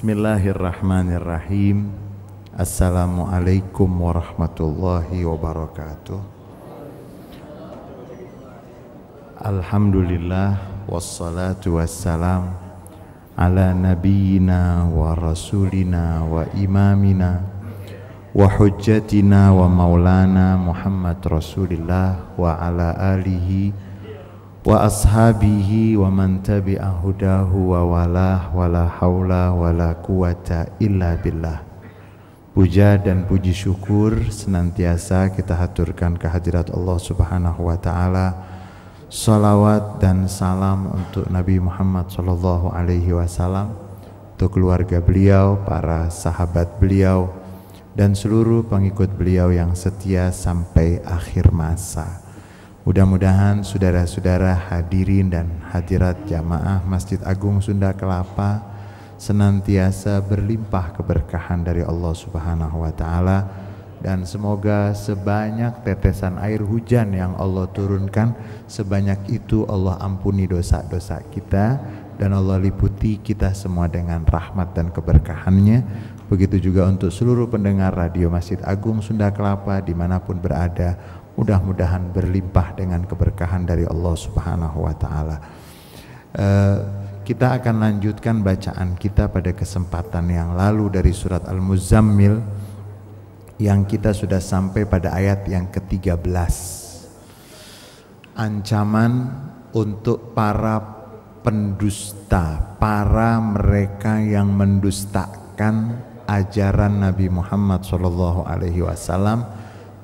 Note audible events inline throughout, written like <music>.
Bismillahirrahmanirrahim. Assalamualaikum warahmatullahi wabarakatuh. Alhamdulillah wassalatu wassalam ala nabiyyina wa rasulina wa imamina wa hujjatina wa maulana Muhammad Rasulillah wa ala alihi wa wa ashabihi wa man tabi'a hudahu wa wala wala haula wala quwata illa billah puja dan puji syukur senantiasa kita haturkan kehadirat Allah Subhanahu wa taala salawat dan salam untuk Nabi Muhammad sallallahu alaihi wasallam untuk keluarga beliau, para sahabat beliau dan seluruh pengikut beliau yang setia sampai akhir masa. Mudah-mudahan saudara-saudara hadirin dan hadirat jamaah Masjid Agung Sunda Kelapa senantiasa berlimpah keberkahan dari Allah Subhanahu wa taala dan semoga sebanyak tetesan air hujan yang Allah turunkan sebanyak itu Allah ampuni dosa-dosa kita dan Allah liputi kita semua dengan rahmat dan keberkahannya Begitu juga untuk seluruh pendengar Radio Masjid Agung Sunda Kelapa dimanapun berada, mudah-mudahan berlimpah dengan keberkahan dari Allah Subhanahu wa Ta'ala. Uh, kita akan lanjutkan bacaan kita pada kesempatan yang lalu dari Surat Al-Muzammil yang kita sudah sampai pada ayat yang ke-13. Ancaman untuk para pendusta, para mereka yang mendustakan ajaran Nabi Muhammad Shallallahu Alaihi Wasallam,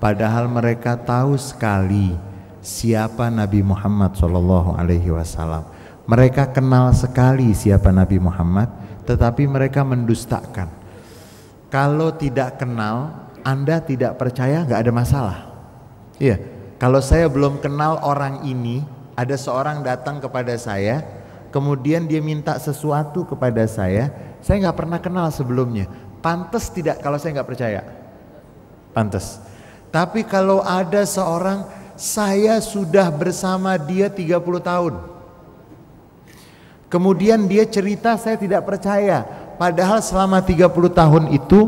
padahal mereka tahu sekali siapa Nabi Muhammad Shallallahu Alaihi Wasallam. Mereka kenal sekali siapa Nabi Muhammad, tetapi mereka mendustakan. Kalau tidak kenal, Anda tidak percaya nggak ada masalah. Iya, kalau saya belum kenal orang ini, ada seorang datang kepada saya, kemudian dia minta sesuatu kepada saya, saya nggak pernah kenal sebelumnya. Pantes tidak kalau saya nggak percaya? Pantes. Tapi kalau ada seorang saya sudah bersama dia 30 tahun. Kemudian dia cerita saya tidak percaya. Padahal selama 30 tahun itu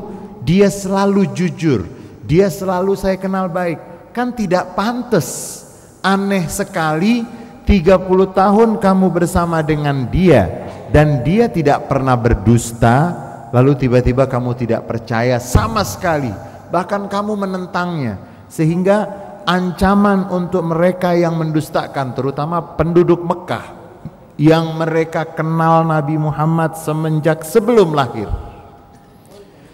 dia selalu jujur. Dia selalu saya kenal baik. Kan tidak pantas. Aneh sekali 30 tahun kamu bersama dengan dia dan dia tidak pernah berdusta, lalu tiba-tiba kamu tidak percaya sama sekali, bahkan kamu menentangnya, sehingga ancaman untuk mereka yang mendustakan, terutama penduduk Mekah yang mereka kenal Nabi Muhammad semenjak sebelum lahir.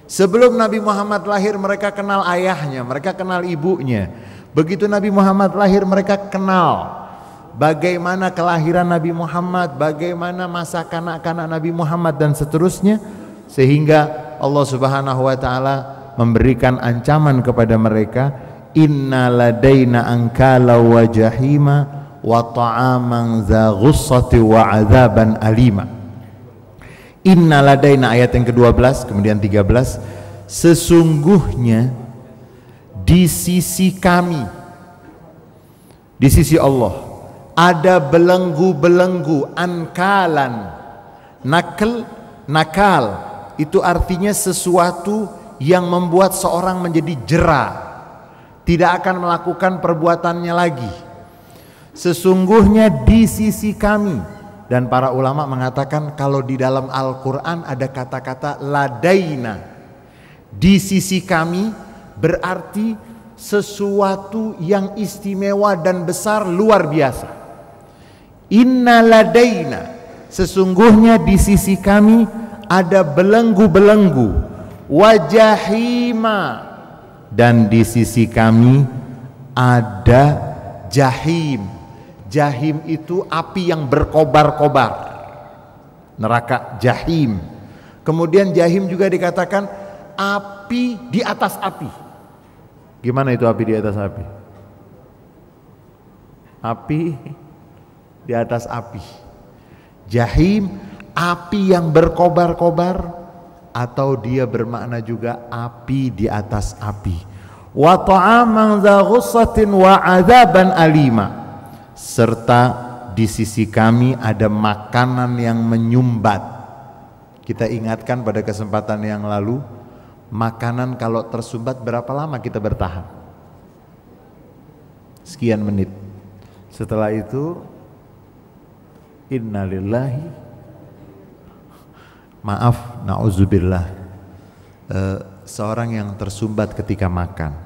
Sebelum Nabi Muhammad lahir, mereka kenal ayahnya, mereka kenal ibunya. Begitu Nabi Muhammad lahir, mereka kenal bagaimana kelahiran Nabi Muhammad, bagaimana masa kanak-kanak Nabi Muhammad dan seterusnya sehingga Allah Subhanahu wa taala memberikan ancaman kepada mereka inna ladaina angkala wa jahima wa ta'aman za ghussati wa azaban alima inna ladaina ayat yang ke-12 kemudian 13 sesungguhnya di sisi kami di sisi Allah ada belenggu-belenggu ankalan nakal nakal itu artinya sesuatu yang membuat seorang menjadi jera, tidak akan melakukan perbuatannya lagi. Sesungguhnya di sisi kami dan para ulama mengatakan kalau di dalam Al-Qur'an ada kata-kata ladaina. Di sisi kami berarti sesuatu yang istimewa dan besar luar biasa. Inna ladaina sesungguhnya di sisi kami ada belenggu-belenggu wajahima dan di sisi kami ada jahim jahim itu api yang berkobar-kobar neraka jahim kemudian jahim juga dikatakan api di atas api gimana itu api di atas api api di atas api jahim api yang berkobar-kobar atau dia bermakna juga api di atas api wa ta'aman ghussatin wa adzaban alima serta di sisi kami ada makanan yang menyumbat kita ingatkan pada kesempatan yang lalu makanan kalau tersumbat berapa lama kita bertahan sekian menit setelah itu innalillahi maaf nauzubillah e, eh, seorang yang tersumbat ketika makan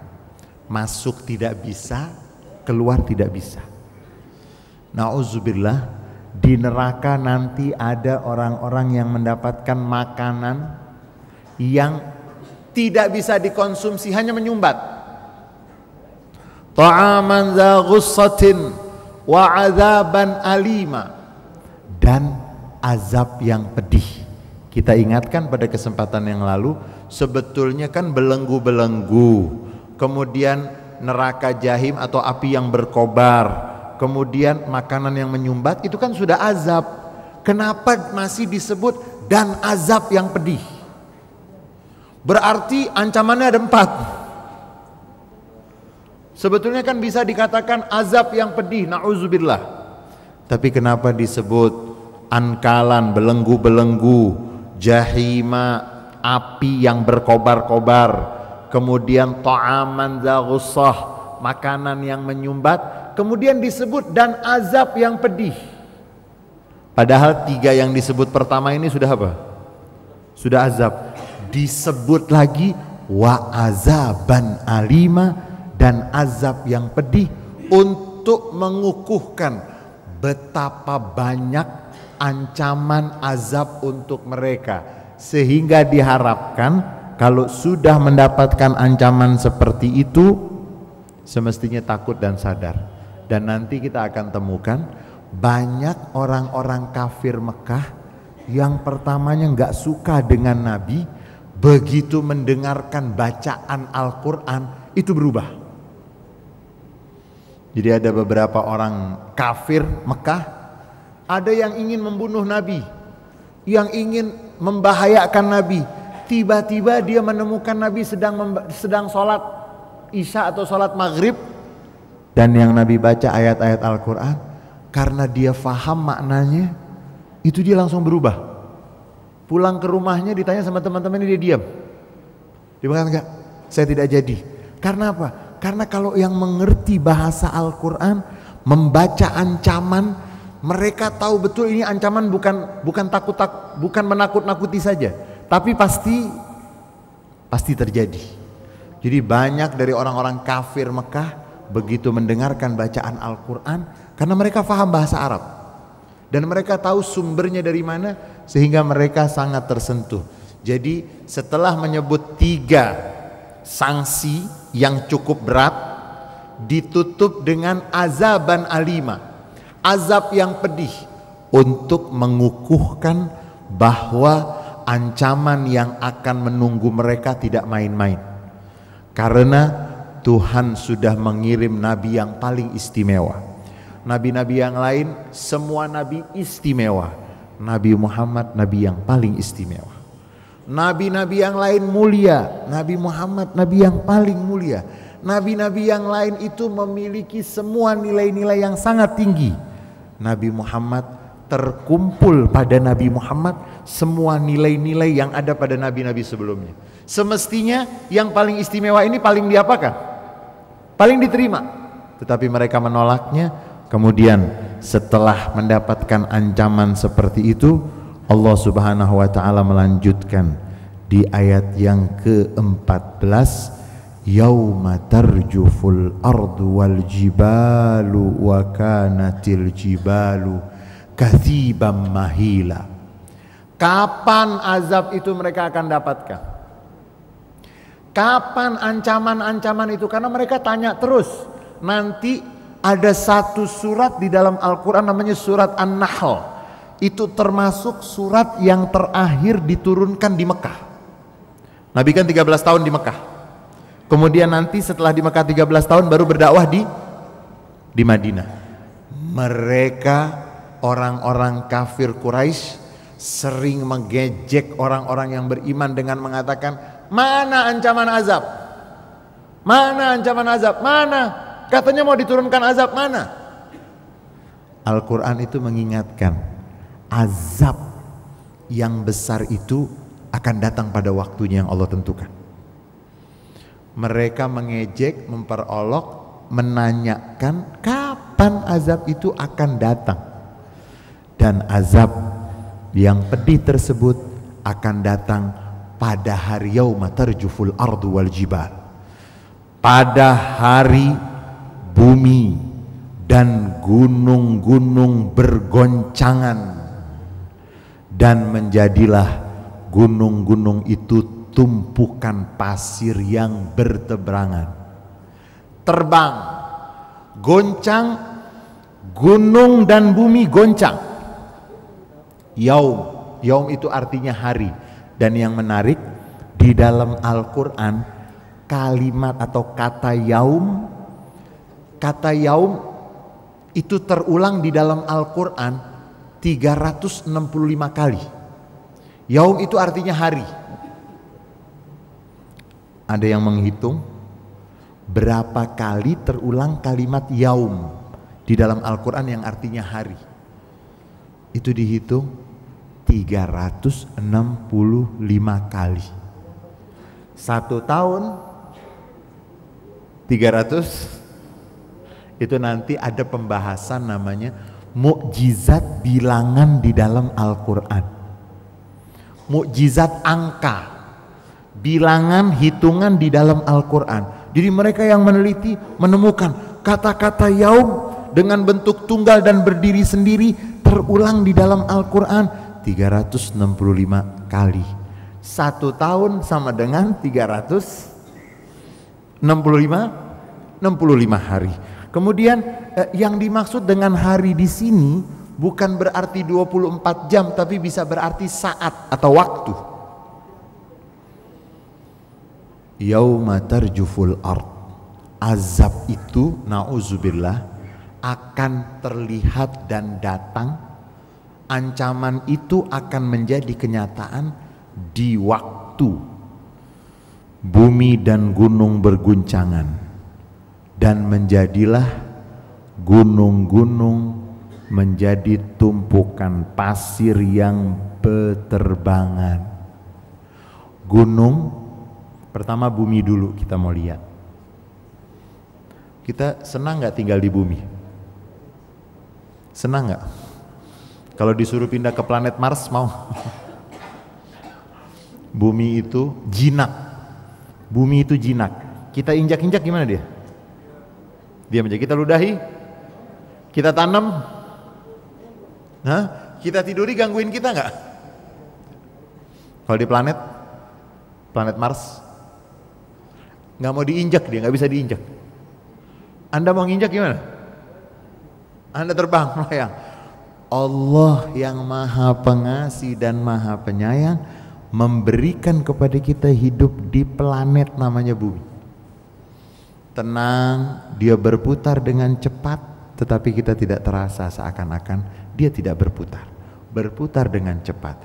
masuk tidak bisa keluar tidak bisa nauzubillah di neraka nanti ada orang-orang yang mendapatkan makanan yang tidak bisa dikonsumsi hanya menyumbat ta'aman za ghussatin wa azaban alima dan azab yang pedih kita ingatkan pada kesempatan yang lalu sebetulnya kan belenggu-belenggu kemudian neraka jahim atau api yang berkobar kemudian makanan yang menyumbat itu kan sudah azab kenapa masih disebut dan azab yang pedih berarti ancamannya ada empat sebetulnya kan bisa dikatakan azab yang pedih na'udzubillah tapi kenapa disebut ankalan belenggu-belenggu jahima api yang berkobar-kobar kemudian ta'aman zaghussah makanan yang menyumbat kemudian disebut dan azab yang pedih padahal tiga yang disebut pertama ini sudah apa? sudah azab disebut lagi wa azaban alima dan azab yang pedih untuk mengukuhkan betapa banyak ancaman azab untuk mereka sehingga diharapkan kalau sudah mendapatkan ancaman seperti itu semestinya takut dan sadar dan nanti kita akan temukan banyak orang-orang kafir Mekah yang pertamanya nggak suka dengan Nabi begitu mendengarkan bacaan Al-Quran itu berubah jadi ada beberapa orang kafir Mekah ada yang ingin membunuh Nabi, yang ingin membahayakan Nabi. Tiba-tiba dia menemukan Nabi sedang sedang sholat isya atau sholat maghrib dan yang Nabi baca ayat-ayat Al-Quran karena dia faham maknanya itu dia langsung berubah pulang ke rumahnya ditanya sama teman-temannya dia diam dia bilang enggak saya tidak jadi karena apa karena kalau yang mengerti bahasa Al-Quran membaca ancaman mereka tahu betul ini ancaman bukan bukan takut tak, bukan menakut-nakuti saja, tapi pasti pasti terjadi. Jadi banyak dari orang-orang kafir Mekah begitu mendengarkan bacaan Al-Qur'an karena mereka faham bahasa Arab dan mereka tahu sumbernya dari mana sehingga mereka sangat tersentuh. Jadi setelah menyebut tiga sanksi yang cukup berat ditutup dengan azaban alima azab yang pedih untuk mengukuhkan bahwa ancaman yang akan menunggu mereka tidak main-main. Karena Tuhan sudah mengirim nabi yang paling istimewa. Nabi-nabi yang lain semua nabi istimewa. Nabi Muhammad nabi yang paling istimewa. Nabi-nabi yang lain mulia, Nabi Muhammad nabi yang paling mulia. Nabi-nabi yang lain itu memiliki semua nilai-nilai yang sangat tinggi. Nabi Muhammad terkumpul pada Nabi Muhammad semua nilai-nilai yang ada pada nabi-nabi sebelumnya. Semestinya yang paling istimewa ini paling diapakan? Paling diterima. Tetapi mereka menolaknya. Kemudian setelah mendapatkan ancaman seperti itu, Allah Subhanahu wa taala melanjutkan di ayat yang ke-14 yawma tarjuful ardu wal jibalu wa kanatil jibalu kathibam mahila kapan azab itu mereka akan dapatkan kapan ancaman-ancaman itu karena mereka tanya terus nanti ada satu surat di dalam Al-Quran namanya surat An-Nahl itu termasuk surat yang terakhir diturunkan di Mekah Nabi kan 13 tahun di Mekah Kemudian nanti setelah di Mekah 13 tahun baru berdakwah di di Madinah. Mereka orang-orang kafir Quraisy sering mengejek orang-orang yang beriman dengan mengatakan, "Mana ancaman azab? Mana ancaman azab? Mana? Katanya mau diturunkan azab, mana?" Al-Qur'an itu mengingatkan, azab yang besar itu akan datang pada waktunya yang Allah tentukan. Mereka mengejek, memperolok, menanyakan kapan azab itu akan datang. Dan azab yang pedih tersebut akan datang pada hari yauma tarjuful ardu wal jibal. Pada hari bumi dan gunung-gunung bergoncangan dan menjadilah gunung-gunung itu tumpukan pasir yang berteberangan. Terbang, goncang, gunung dan bumi goncang. Yaum, yaum itu artinya hari. Dan yang menarik, di dalam Al-Quran, kalimat atau kata yaum, kata yaum itu terulang di dalam Al-Quran 365 kali. Yaum itu artinya hari. Ada yang menghitung berapa kali terulang kalimat yaum di dalam Al-Quran yang artinya hari. Itu dihitung 365 kali. Satu tahun 300 itu nanti ada pembahasan namanya mukjizat bilangan di dalam Al-Quran. Mukjizat angka bilangan hitungan di dalam Al-Quran. Jadi mereka yang meneliti menemukan kata-kata yaum dengan bentuk tunggal dan berdiri sendiri terulang di dalam Al-Quran 365 kali. Satu tahun sama dengan 365 65 hari. Kemudian eh, yang dimaksud dengan hari di sini bukan berarti 24 jam tapi bisa berarti saat atau waktu yauma tarjuful ard azab itu nauzubillah akan terlihat dan datang ancaman itu akan menjadi kenyataan di waktu bumi dan gunung berguncangan dan menjadilah gunung-gunung menjadi tumpukan pasir yang beterbangan gunung Pertama bumi dulu kita mau lihat. Kita senang nggak tinggal di bumi? Senang nggak? Kalau disuruh pindah ke planet Mars mau? <laughs> bumi itu jinak. Bumi itu jinak. Kita injak-injak gimana dia? Dia menjadi Kita ludahi? Kita tanam? Hah? Kita tiduri gangguin kita nggak? Kalau di planet, planet Mars, nggak mau diinjak dia nggak bisa diinjak anda mau nginjak gimana anda terbang <laughs> melayang Allah yang maha pengasih dan maha penyayang memberikan kepada kita hidup di planet namanya bumi tenang dia berputar dengan cepat tetapi kita tidak terasa seakan-akan dia tidak berputar berputar dengan cepat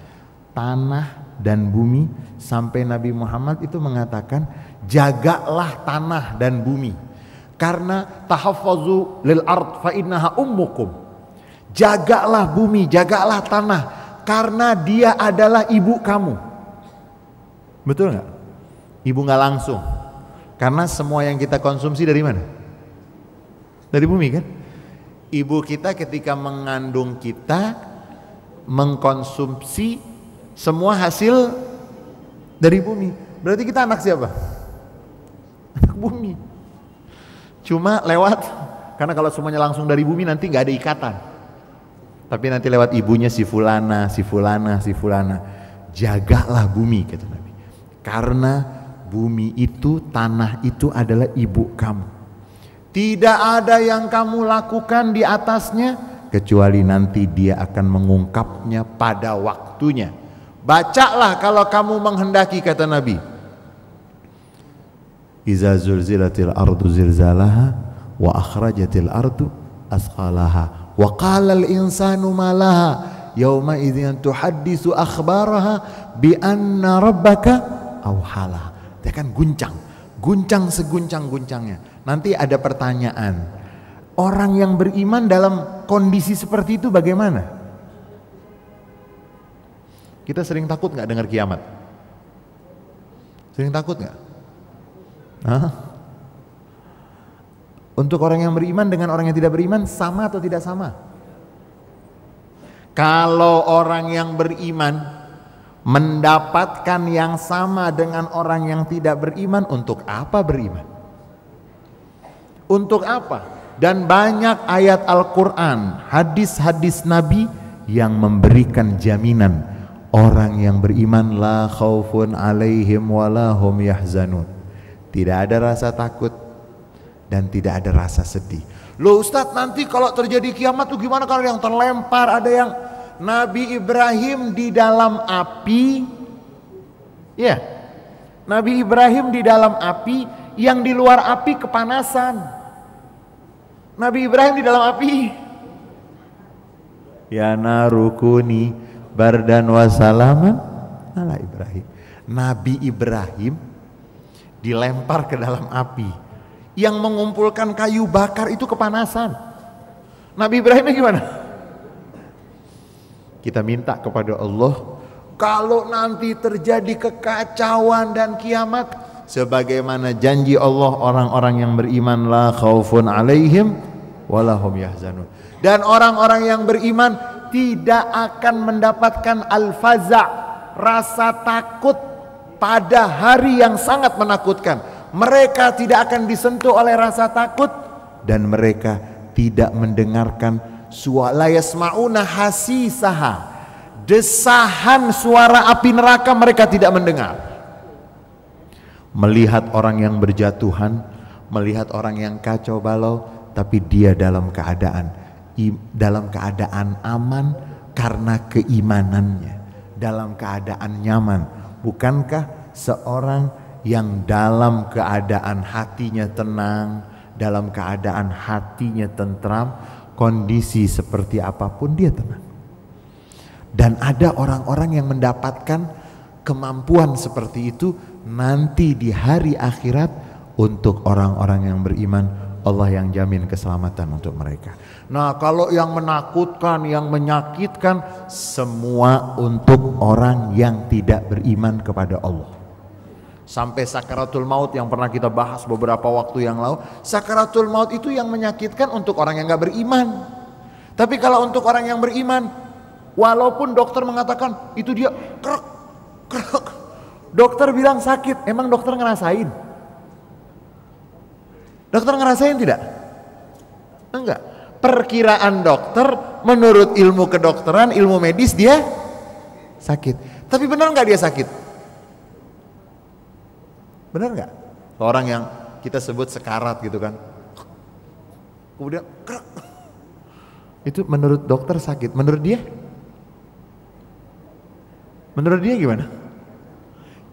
tanah dan bumi sampai Nabi Muhammad itu mengatakan jagalah tanah dan bumi karena tahafazu lil ard fa innaha ummukum jagalah bumi jagalah tanah karena dia adalah ibu kamu betul nggak ibu nggak langsung karena semua yang kita konsumsi dari mana dari bumi kan ibu kita ketika mengandung kita mengkonsumsi semua hasil dari bumi berarti kita anak siapa anak bumi. Cuma lewat, karena kalau semuanya langsung dari bumi nanti nggak ada ikatan. Tapi nanti lewat ibunya si fulana, si fulana, si fulana. Jagalah bumi kata Nabi. Karena bumi itu, tanah itu adalah ibu kamu. Tidak ada yang kamu lakukan di atasnya kecuali nanti dia akan mengungkapnya pada waktunya. Bacalah kalau kamu menghendaki kata Nabi Iza zulzilatil ardu zilzalaha wa akhrajatil ardu asqalaha wa qala al insanu malaha yauma idzin tuhaddisu akhbaraha bi anna rabbaka awhala. Dia kan guncang, guncang seguncang-guncangnya. Nanti ada pertanyaan. Orang yang beriman dalam kondisi seperti itu bagaimana? Kita sering takut nggak dengar kiamat? Sering takut nggak? Hah? Untuk orang yang beriman dengan orang yang tidak beriman sama atau tidak sama? Kalau orang yang beriman mendapatkan yang sama dengan orang yang tidak beriman, untuk apa beriman? Untuk apa? Dan banyak ayat Al-Quran, hadis-hadis Nabi yang memberikan jaminan orang yang beriman la khaufun alaihim walahum yahzanun tidak ada rasa takut dan tidak ada rasa sedih. Loh Ustadz nanti kalau terjadi kiamat tuh gimana kalau yang terlempar ada yang Nabi Ibrahim di dalam api ya yeah. Nabi Ibrahim di dalam api yang di luar api kepanasan Nabi Ibrahim di dalam api ya narukuni bardan wasalaman ala Ibrahim Nabi Ibrahim dilempar ke dalam api. Yang mengumpulkan kayu bakar itu kepanasan. Nabi Ibrahim gimana? Kita minta kepada Allah, kalau nanti terjadi kekacauan dan kiamat, sebagaimana janji Allah orang-orang yang beriman la khaufun alaihim walahum yahzanun. Dan orang-orang yang beriman tidak akan mendapatkan al-faza, rasa takut pada hari yang sangat menakutkan. Mereka tidak akan disentuh oleh rasa takut dan mereka tidak mendengarkan suara yasmauna hasisaha. Desahan suara api neraka mereka tidak mendengar. Melihat orang yang berjatuhan, melihat orang yang kacau balau, tapi dia dalam keadaan dalam keadaan aman karena keimanannya, dalam keadaan nyaman Bukankah seorang yang dalam keadaan hatinya tenang, dalam keadaan hatinya tentram, kondisi seperti apapun dia tenang. Dan ada orang-orang yang mendapatkan kemampuan seperti itu nanti di hari akhirat untuk orang-orang yang beriman Allah yang jamin keselamatan untuk mereka. Nah, kalau yang menakutkan, yang menyakitkan, semua untuk orang yang tidak beriman kepada Allah. Sampai sakaratul maut yang pernah kita bahas beberapa waktu yang lalu, sakaratul maut itu yang menyakitkan untuk orang yang gak beriman. Tapi kalau untuk orang yang beriman, walaupun dokter mengatakan itu dia krek, krek, dokter bilang sakit, emang dokter ngerasain? Dokter ngerasain tidak? Enggak perkiraan dokter menurut ilmu kedokteran ilmu medis dia sakit tapi benar nggak dia sakit benar nggak orang yang kita sebut sekarat gitu kan kemudian itu menurut dokter sakit menurut dia menurut dia gimana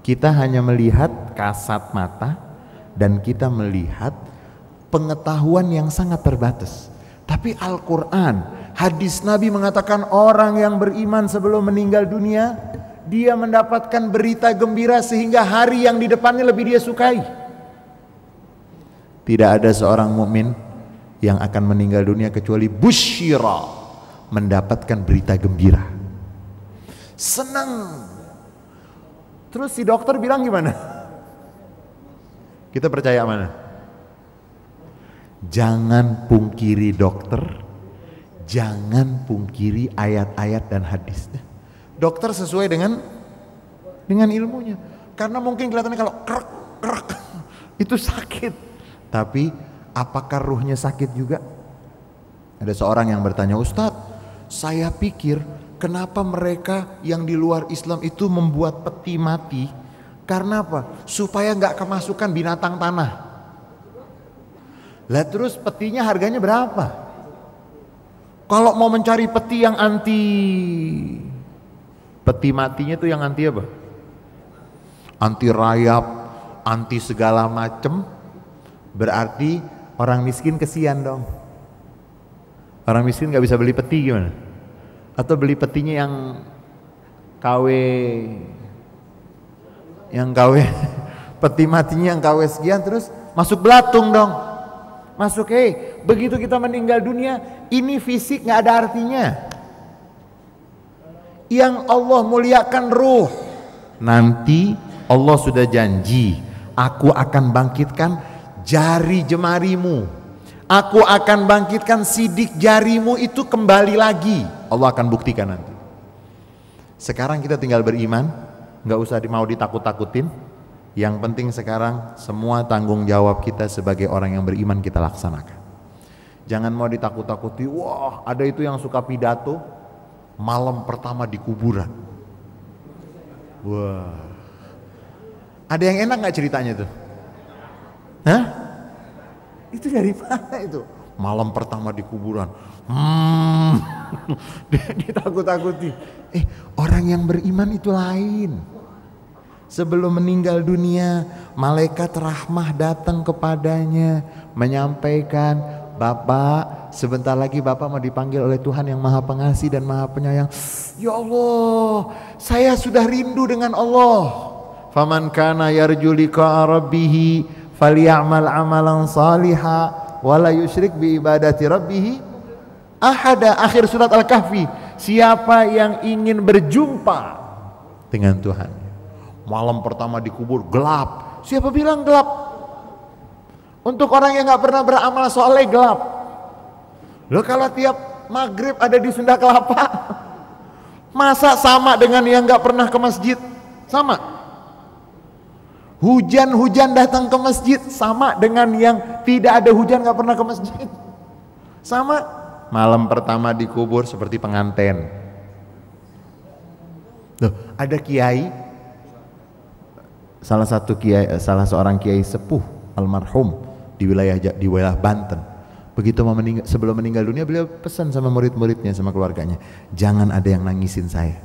kita hanya melihat kasat mata dan kita melihat pengetahuan yang sangat terbatas tapi Al-Quran, hadis Nabi mengatakan orang yang beriman sebelum meninggal dunia, dia mendapatkan berita gembira sehingga hari yang di depannya lebih dia sukai. Tidak ada seorang mukmin yang akan meninggal dunia kecuali busyira, mendapatkan berita gembira. Senang. Terus si dokter bilang gimana? Kita percaya mana? Jangan pungkiri dokter, jangan pungkiri ayat-ayat dan hadisnya. Dokter sesuai dengan dengan ilmunya. Karena mungkin kelihatannya kalau krek krek itu sakit. Tapi apakah ruhnya sakit juga? Ada seorang yang bertanya, "Ustadz, saya pikir kenapa mereka yang di luar Islam itu membuat peti mati? Karena apa? Supaya nggak kemasukan binatang tanah." Lah terus petinya harganya berapa? Kalau mau mencari peti yang anti peti matinya tuh yang anti apa? Anti rayap, anti segala macem. Berarti orang miskin kesian dong. Orang miskin nggak bisa beli peti gimana? Atau beli petinya yang KW yang KW <laughs> peti matinya yang KW sekian terus masuk belatung dong Masuk hei, begitu kita meninggal dunia, ini fisik nggak ada artinya. Yang Allah muliakan ruh. Nanti Allah sudah janji, aku akan bangkitkan jari jemarimu. Aku akan bangkitkan sidik jarimu itu kembali lagi. Allah akan buktikan nanti. Sekarang kita tinggal beriman, nggak usah mau ditakut-takutin, yang penting sekarang semua tanggung jawab kita sebagai orang yang beriman kita laksanakan. Jangan mau ditakut-takuti, wah ada itu yang suka pidato malam pertama di kuburan. Wah. Ada yang enak nggak ceritanya tuh? Hah? Itu dari mana itu? Malam pertama di kuburan. Hmm. <laughs> Ditakut-takuti. Eh, orang yang beriman itu lain sebelum meninggal dunia, malaikat rahmah datang kepadanya menyampaikan, "Bapak, sebentar lagi Bapak mau dipanggil oleh Tuhan yang Maha Pengasih dan Maha Penyayang." Ya Allah, saya sudah rindu dengan Allah. Faman kana yarjulika rabbihi faliyamal amalan saliha wala yusyrik bi ibadati rabbihi ahada akhir surat al-kahfi siapa yang ingin berjumpa dengan Tuhan Malam pertama dikubur gelap. Siapa bilang gelap? Untuk orang yang nggak pernah beramal soleh gelap. Lo kalau tiap maghrib ada di Sunda Kelapa, masa sama dengan yang nggak pernah ke masjid? Sama. Hujan-hujan datang ke masjid sama dengan yang tidak ada hujan nggak pernah ke masjid. Sama. Malam pertama dikubur seperti penganten. Loh, ada kiai salah satu kiai eh, salah seorang kiai sepuh almarhum di wilayah di wilayah Banten. Begitu meninggal, sebelum meninggal dunia beliau pesan sama murid-muridnya sama keluarganya, jangan ada yang nangisin saya.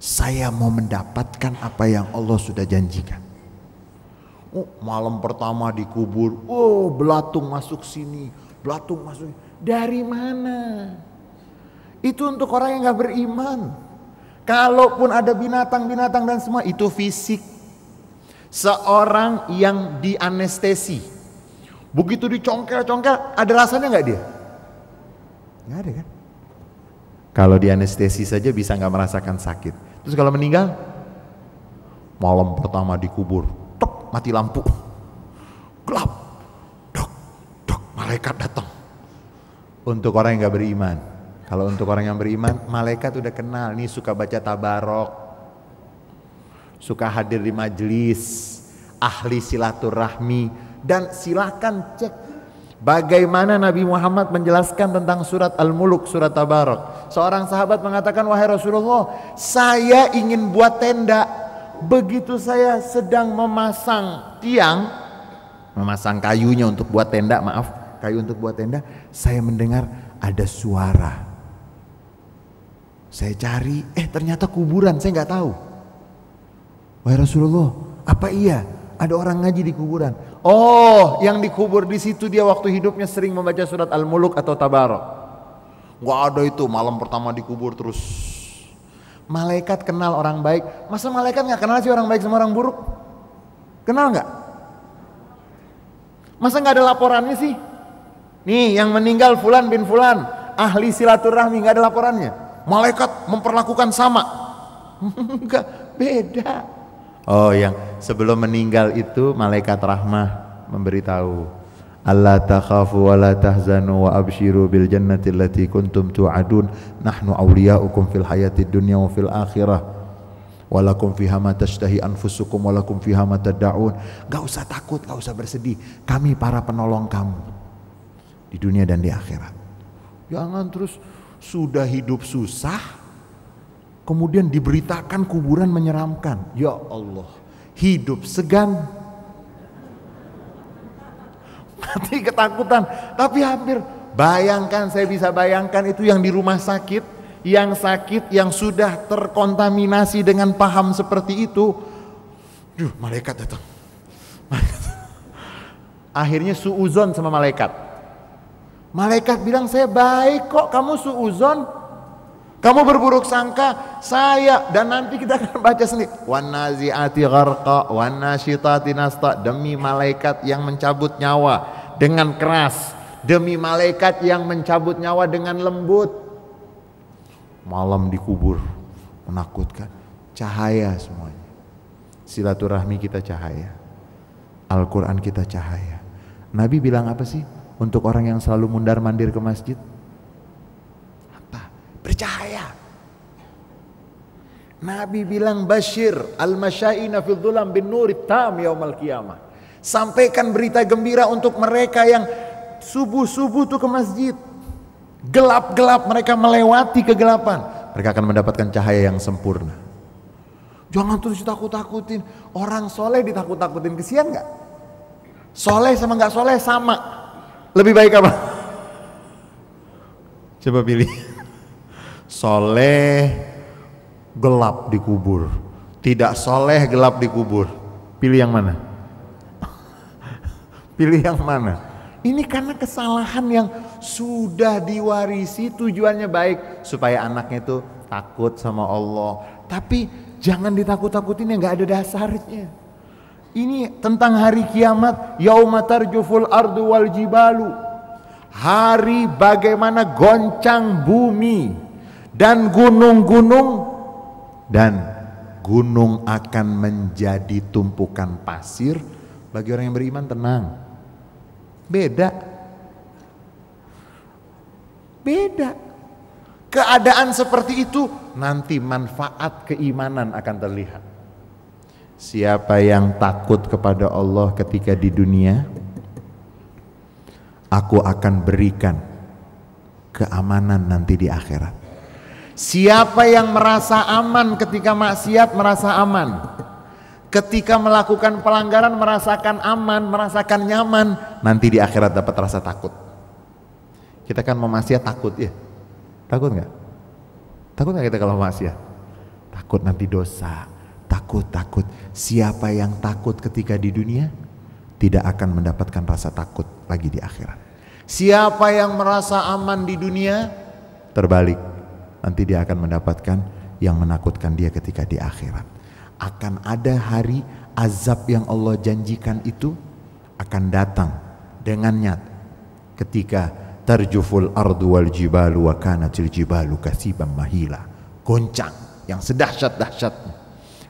Saya mau mendapatkan apa yang Allah sudah janjikan. Oh, malam pertama dikubur, oh belatung masuk sini, belatung masuk dari mana? Itu untuk orang yang nggak beriman. Kalaupun ada binatang-binatang dan semua itu fisik, Seorang yang dianestesi. Begitu dicongkel-congkel, ada rasanya nggak dia? Nggak ada kan? Kalau dianestesi saja bisa nggak merasakan sakit. Terus kalau meninggal, malam pertama dikubur, tok mati lampu, gelap, dok, dok, malaikat datang. Untuk orang yang nggak beriman, kalau untuk orang yang beriman, malaikat udah kenal nih suka baca tabarok, suka hadir di majelis, ahli silaturahmi, dan silahkan cek bagaimana Nabi Muhammad menjelaskan tentang surat Al-Muluk, surat Tabarok. Seorang sahabat mengatakan, wahai Rasulullah, saya ingin buat tenda. Begitu saya sedang memasang tiang, memasang kayunya untuk buat tenda, maaf, kayu untuk buat tenda, saya mendengar ada suara. Saya cari, eh ternyata kuburan, saya nggak tahu. Wahai Rasulullah, apa iya ada orang ngaji di kuburan? Oh, yang dikubur di situ dia waktu hidupnya sering membaca surat Al-Muluk atau Tabarok. Gua ada itu malam pertama dikubur terus. Malaikat kenal orang baik. Masa malaikat nggak kenal sih orang baik sama orang buruk? Kenal nggak? Masa nggak ada laporannya sih? Nih yang meninggal Fulan bin Fulan, ahli silaturahmi nggak ada laporannya. Malaikat memperlakukan sama. Enggak, <laughs> beda. Oh, yang sebelum meninggal itu malaikat rahmah memberitahu. Allah takhafu wa la tahzanu wa abshiru bil jannati allati kuntum tu'adun nahnu awliya'ukum fil hayati dunya wa fil akhirah walakum fiha ma tashtahi anfusukum walakum fiha ma tad'un Gak usah takut gak usah bersedih kami para penolong kamu di dunia dan di akhirat jangan terus sudah hidup susah Kemudian diberitakan kuburan menyeramkan. Ya Allah, hidup segan. Mati ketakutan, tapi hampir bayangkan saya bisa bayangkan itu yang di rumah sakit, yang sakit yang sudah terkontaminasi dengan paham seperti itu. Duh, malaikat datang. Malaikat. Akhirnya suuzon sama malaikat. Malaikat bilang saya baik kok kamu suuzon kamu berburuk sangka, saya dan nanti kita akan <laughs> baca sendiri. Wanaziati gharqa, wanasyitati nasta demi malaikat yang mencabut nyawa dengan keras, demi malaikat yang mencabut nyawa dengan lembut. Malam dikubur menakutkan, cahaya semuanya. Silaturahmi kita cahaya. Al-Qur'an kita cahaya. Nabi bilang apa sih untuk orang yang selalu mundar-mandir ke masjid? bercahaya. Nabi bilang Bashir al-masyaina fil dhulam bin nuri tam yaumal qiyamah. Sampaikan berita gembira untuk mereka yang subuh-subuh tuh ke masjid. Gelap-gelap mereka melewati kegelapan. Mereka akan mendapatkan cahaya yang sempurna. Jangan terus takut-takutin. Orang soleh ditakut-takutin. Kesian nggak? Soleh sama nggak soleh sama. Lebih baik apa? <laughs> Coba pilih soleh gelap dikubur tidak soleh gelap dikubur pilih yang mana <laughs> pilih yang mana ini karena kesalahan yang sudah diwarisi tujuannya baik supaya anaknya itu takut sama Allah tapi jangan ditakut-takutin yang gak ada dasarnya ini tentang hari kiamat yaumatar juful ardu wal jibalu hari bagaimana goncang bumi dan gunung-gunung dan gunung akan menjadi tumpukan pasir bagi orang yang beriman tenang beda beda keadaan seperti itu nanti manfaat keimanan akan terlihat siapa yang takut kepada Allah ketika di dunia aku akan berikan keamanan nanti di akhirat Siapa yang merasa aman ketika maksiat merasa aman. Ketika melakukan pelanggaran merasakan aman, merasakan nyaman, nanti di akhirat dapat rasa takut. Kita kan mau memaksiat takut ya. Takut nggak? Takut nggak kita kalau maksiat? Takut nanti dosa. Takut, takut. Siapa yang takut ketika di dunia tidak akan mendapatkan rasa takut lagi di akhirat. Siapa yang merasa aman di dunia terbalik nanti dia akan mendapatkan yang menakutkan dia ketika di akhirat. Akan ada hari azab yang Allah janjikan itu akan datang dengan nyat ketika tarjuful ardu wal jibalu wa kanatil jibalu kasiban mahila. Goncang yang sedahsyat-dahsyatnya.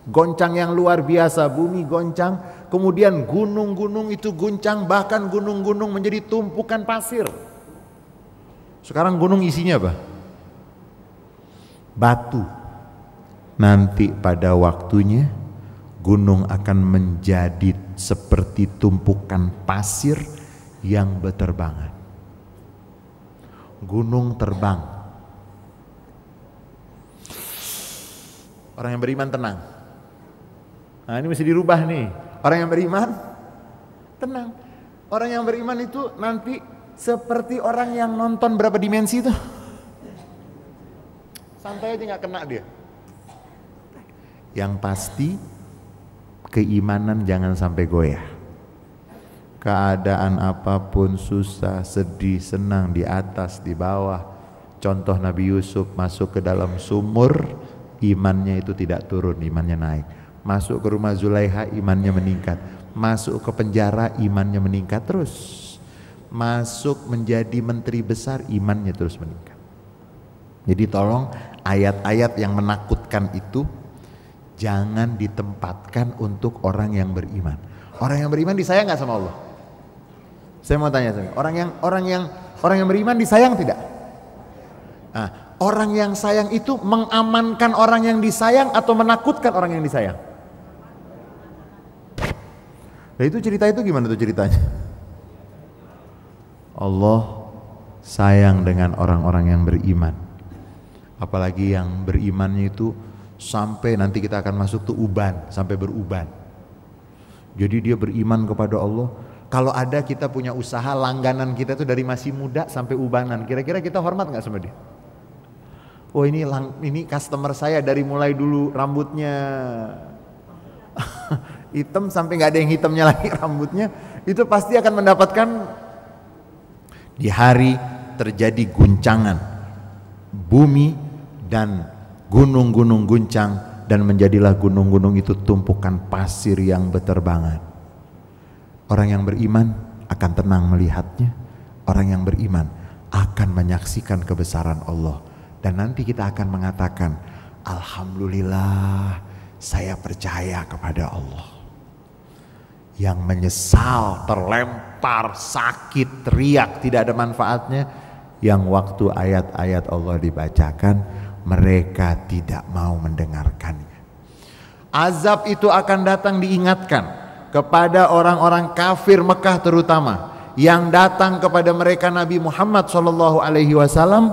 Goncang yang luar biasa, bumi goncang, kemudian gunung-gunung itu goncang, bahkan gunung-gunung menjadi tumpukan pasir. Sekarang gunung isinya apa? batu. Nanti pada waktunya gunung akan menjadi seperti tumpukan pasir yang berterbangan. Gunung terbang. Orang yang beriman tenang. Nah ini mesti dirubah nih. Orang yang beriman tenang. Orang yang beriman itu nanti seperti orang yang nonton berapa dimensi tuh. Santai aja nggak kena dia. Yang pasti keimanan jangan sampai goyah. Keadaan apapun susah, sedih, senang di atas, di bawah. Contoh Nabi Yusuf masuk ke dalam sumur, imannya itu tidak turun, imannya naik. Masuk ke rumah Zulaiha, imannya meningkat. Masuk ke penjara, imannya meningkat terus. Masuk menjadi menteri besar, imannya terus meningkat. Jadi tolong ayat-ayat yang menakutkan itu jangan ditempatkan untuk orang yang beriman. Orang yang beriman disayang nggak sama Allah? Saya mau tanya sama orang yang orang yang orang yang beriman disayang tidak? Nah, orang yang sayang itu mengamankan orang yang disayang atau menakutkan orang yang disayang? Nah itu cerita itu gimana tuh ceritanya? Allah sayang dengan orang-orang yang beriman apalagi yang berimannya itu sampai nanti kita akan masuk tuh uban, sampai beruban. Jadi dia beriman kepada Allah. Kalau ada kita punya usaha langganan kita tuh dari masih muda sampai ubanan, kira-kira kita hormat nggak sama dia? Oh ini lang, ini customer saya dari mulai dulu rambutnya <laughs> hitam sampai nggak ada yang hitamnya lagi <laughs> rambutnya, itu pasti akan mendapatkan di hari terjadi guncangan bumi dan gunung-gunung guncang dan menjadilah gunung-gunung itu tumpukan pasir yang beterbangan. Orang yang beriman akan tenang melihatnya. Orang yang beriman akan menyaksikan kebesaran Allah. Dan nanti kita akan mengatakan, Alhamdulillah saya percaya kepada Allah. Yang menyesal, terlempar, sakit, teriak, tidak ada manfaatnya. Yang waktu ayat-ayat Allah dibacakan, mereka tidak mau mendengarkannya. Azab itu akan datang diingatkan kepada orang-orang kafir Mekah terutama yang datang kepada mereka Nabi Muhammad SAW. Alaihi Wasallam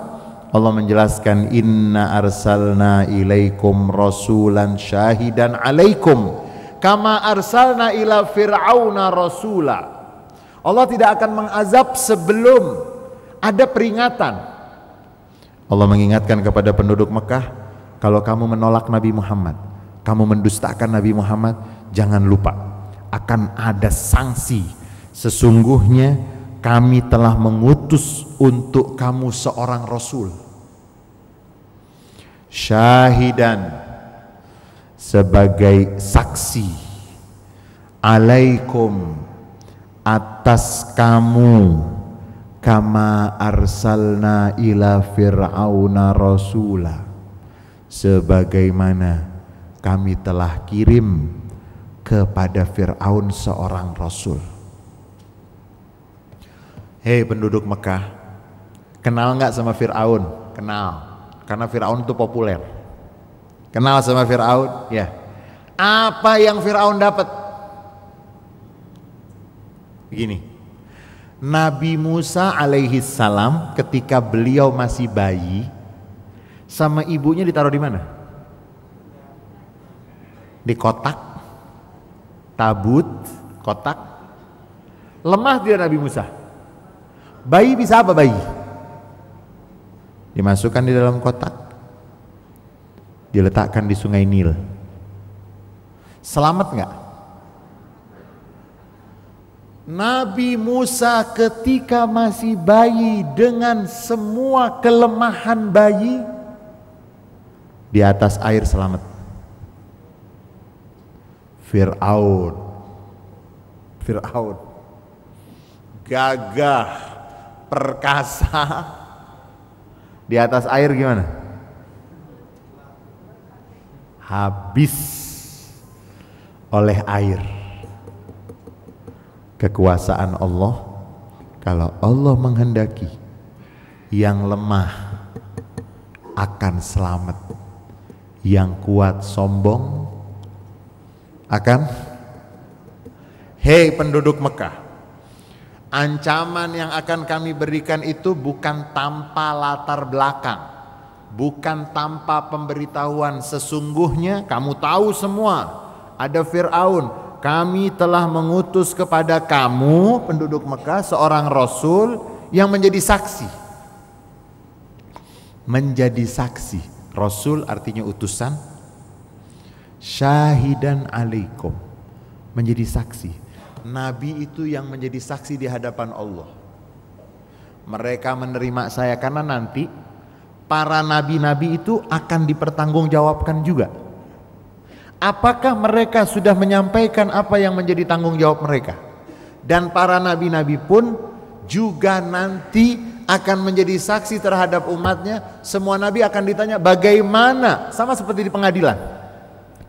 Allah menjelaskan inna arsalna ilaikum rasulan syahidan alaikum kama arsalna ila fir'auna rasula Allah tidak akan mengazab sebelum ada peringatan Allah mengingatkan kepada penduduk Mekah, kalau kamu menolak Nabi Muhammad, kamu mendustakan Nabi Muhammad, jangan lupa akan ada sanksi. Sesungguhnya kami telah mengutus untuk kamu seorang rasul. Syahidan sebagai saksi alaikum atas kamu kama arsalna ila fir'auna rasula sebagaimana kami telah kirim kepada Fir'aun seorang rasul Hei penduduk Mekah, kenal nggak sama Fir'aun? Kenal, karena Fir'aun itu populer. Kenal sama Fir'aun? Ya. Apa yang Fir'aun dapat? Begini, Nabi Musa alaihi salam ketika beliau masih bayi sama ibunya ditaruh di mana? Di kotak tabut, kotak. Lemah dia Nabi Musa? Bayi bisa apa bayi? Dimasukkan di dalam kotak. Diletakkan di sungai Nil. Selamat nggak? Nabi Musa ketika masih bayi dengan semua kelemahan bayi di atas air selamat. Fir'aun Fir'aun gagah perkasa di atas air gimana? Habis oleh air kekuasaan Allah kalau Allah menghendaki yang lemah akan selamat yang kuat sombong akan hei penduduk Mekah ancaman yang akan kami berikan itu bukan tanpa latar belakang bukan tanpa pemberitahuan sesungguhnya kamu tahu semua ada Fir'aun kami telah mengutus kepada kamu penduduk Mekah seorang rasul yang menjadi saksi. Menjadi saksi. Rasul artinya utusan. Syahidan alaikum. Menjadi saksi. Nabi itu yang menjadi saksi di hadapan Allah. Mereka menerima saya karena nanti para nabi-nabi itu akan dipertanggungjawabkan juga Apakah mereka sudah menyampaikan apa yang menjadi tanggung jawab mereka? Dan para nabi-nabi pun juga nanti akan menjadi saksi terhadap umatnya. Semua nabi akan ditanya bagaimana, sama seperti di pengadilan.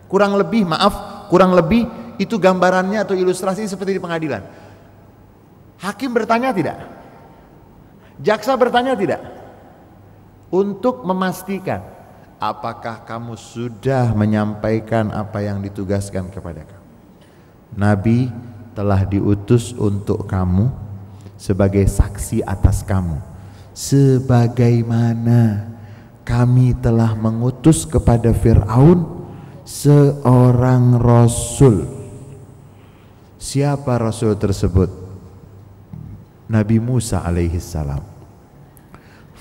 Kurang lebih, maaf, kurang lebih itu gambarannya atau ilustrasi seperti di pengadilan. Hakim bertanya tidak? Jaksa bertanya tidak? Untuk memastikan apakah kamu sudah menyampaikan apa yang ditugaskan kepada kamu? Nabi telah diutus untuk kamu sebagai saksi atas kamu. Sebagaimana kami telah mengutus kepada Firaun seorang rasul. Siapa rasul tersebut? Nabi Musa alaihissalam. salam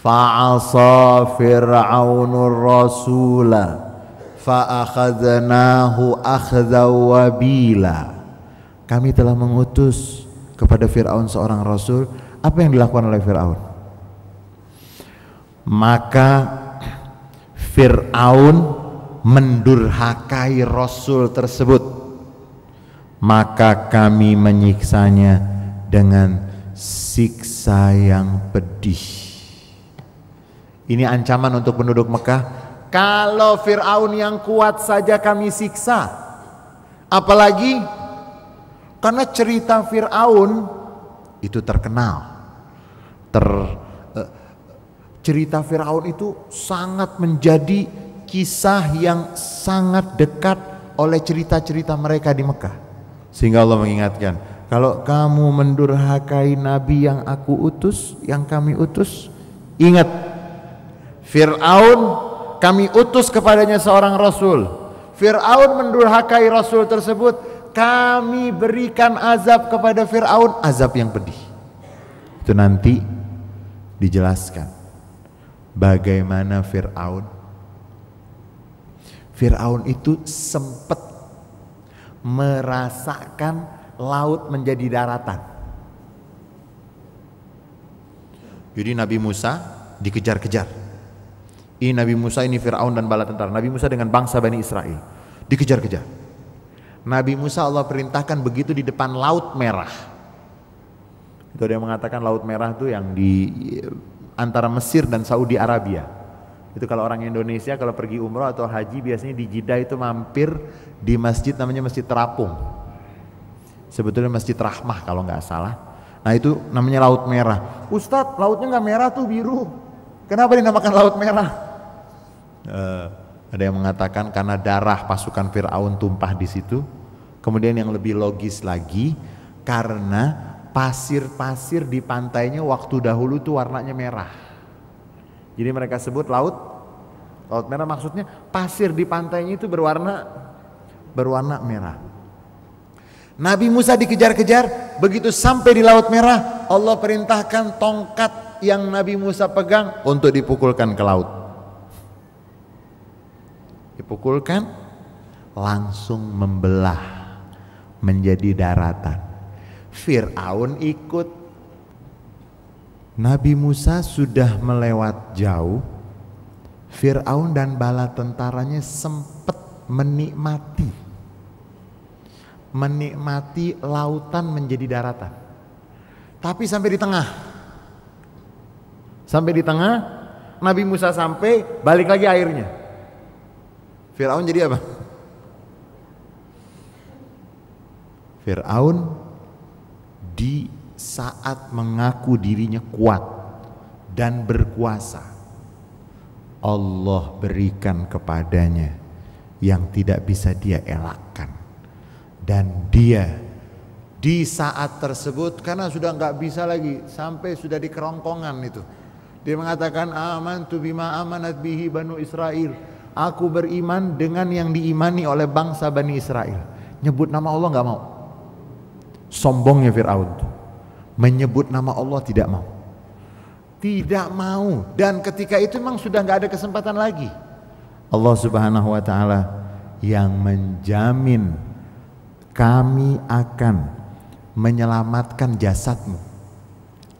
fa'asa fir'aunur rasula fa'akhadnahu akhdaw wabila kami telah mengutus kepada Fir'aun seorang rasul apa yang dilakukan oleh Fir'aun maka Fir'aun mendurhakai rasul tersebut maka kami menyiksanya dengan siksa yang pedih ini ancaman untuk penduduk Mekah. Kalau Fir'aun yang kuat saja kami siksa. Apalagi karena cerita Fir'aun itu terkenal. Ter, eh, cerita Fir'aun itu sangat menjadi kisah yang sangat dekat oleh cerita-cerita mereka di Mekah. Sehingga Allah mengingatkan, kalau kamu mendurhakai nabi yang aku utus, yang kami utus, ingat Fir'aun kami utus kepadanya seorang rasul. Fir'aun mendurhakai rasul tersebut. Kami berikan azab kepada Fir'aun. Azab yang pedih. Itu nanti dijelaskan. Bagaimana Fir'aun. Fir'aun itu sempat merasakan laut menjadi daratan. Jadi Nabi Musa dikejar-kejar ini Nabi Musa, ini Fir'aun dan bala tentara. Nabi Musa dengan bangsa Bani Israel. Dikejar-kejar. Nabi Musa Allah perintahkan begitu di depan Laut Merah. Itu ada yang mengatakan Laut Merah itu yang di eh, antara Mesir dan Saudi Arabia. Itu kalau orang Indonesia kalau pergi umroh atau haji biasanya di Jeddah itu mampir di masjid namanya Masjid Terapung. Sebetulnya Masjid Rahmah kalau nggak salah. Nah itu namanya Laut Merah. Ustadz lautnya nggak merah tuh biru. Kenapa dinamakan Laut Merah? uh, ada yang mengatakan karena darah pasukan Firaun tumpah di situ. Kemudian yang lebih logis lagi karena pasir-pasir di pantainya waktu dahulu tuh warnanya merah. Jadi mereka sebut laut laut merah maksudnya pasir di pantainya itu berwarna berwarna merah. Nabi Musa dikejar-kejar, begitu sampai di laut merah, Allah perintahkan tongkat yang Nabi Musa pegang untuk dipukulkan ke laut. Dipukulkan langsung membelah menjadi daratan. Fir'aun ikut. Nabi Musa sudah melewat jauh. Fir'aun dan bala tentaranya sempat menikmati. Menikmati lautan menjadi daratan. Tapi sampai di tengah. Sampai di tengah, Nabi Musa sampai balik lagi airnya. Fir'aun jadi apa? Fir'aun di saat mengaku dirinya kuat dan berkuasa Allah berikan kepadanya yang tidak bisa dia elakkan dan dia di saat tersebut karena sudah nggak bisa lagi sampai sudah di kerongkongan itu dia mengatakan aman tuh bima amanat bihi banu Israel Aku beriman dengan yang diimani oleh bangsa Bani Israel. Nyebut nama Allah nggak mau. Sombongnya Fir'aun. Menyebut nama Allah tidak mau. Tidak mau. Dan ketika itu memang sudah nggak ada kesempatan lagi. Allah subhanahu wa ta'ala yang menjamin kami akan menyelamatkan jasadmu.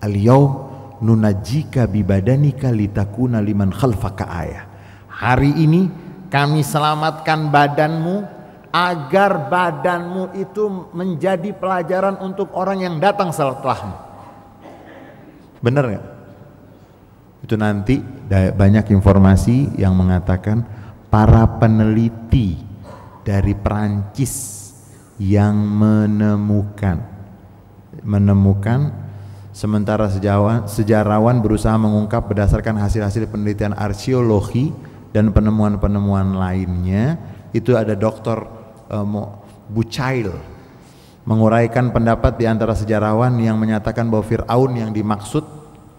al yawm nunajika bibadanika litakuna liman khalfaka ayah. Hari ini kami selamatkan badanmu agar badanmu itu menjadi pelajaran untuk orang yang datang setelahmu. Benar nggak? Itu nanti banyak informasi yang mengatakan para peneliti dari Perancis yang menemukan menemukan sementara sejarawan, sejarawan berusaha mengungkap berdasarkan hasil-hasil penelitian arkeologi dan penemuan-penemuan lainnya itu ada Dr. Eh, Bucail menguraikan pendapat di antara sejarawan yang menyatakan bahwa Fir'aun yang dimaksud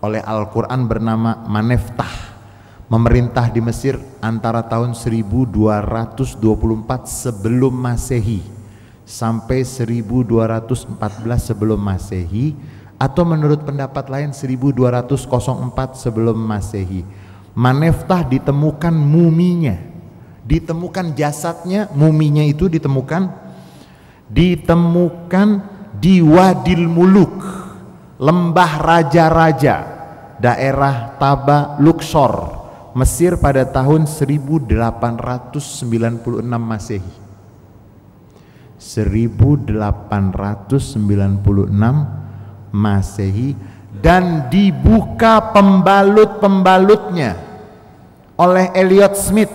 oleh Al-Quran bernama Maneftah memerintah di Mesir antara tahun 1224 sebelum masehi sampai 1214 sebelum masehi atau menurut pendapat lain 1204 sebelum masehi Maneftah ditemukan muminya. Ditemukan jasadnya, muminya itu ditemukan ditemukan di Wadil Muluk, lembah raja-raja, daerah Taba Luxor, Mesir pada tahun 1896 Masehi. 1896 Masehi dan dibuka pembalut-pembalutnya oleh Elliot Smith,